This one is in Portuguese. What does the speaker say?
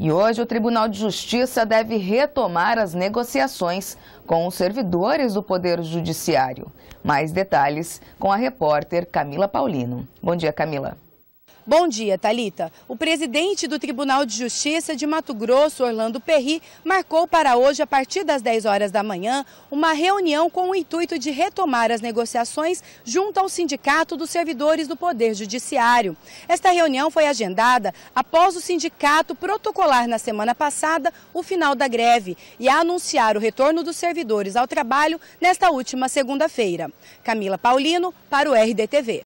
E hoje o Tribunal de Justiça deve retomar as negociações com os servidores do Poder Judiciário. Mais detalhes com a repórter Camila Paulino. Bom dia, Camila. Bom dia, Talita. O presidente do Tribunal de Justiça de Mato Grosso, Orlando Perri, marcou para hoje, a partir das 10 horas da manhã, uma reunião com o intuito de retomar as negociações junto ao Sindicato dos Servidores do Poder Judiciário. Esta reunião foi agendada após o sindicato protocolar na semana passada o final da greve e anunciar o retorno dos servidores ao trabalho nesta última segunda-feira. Camila Paulino, para o RDTV.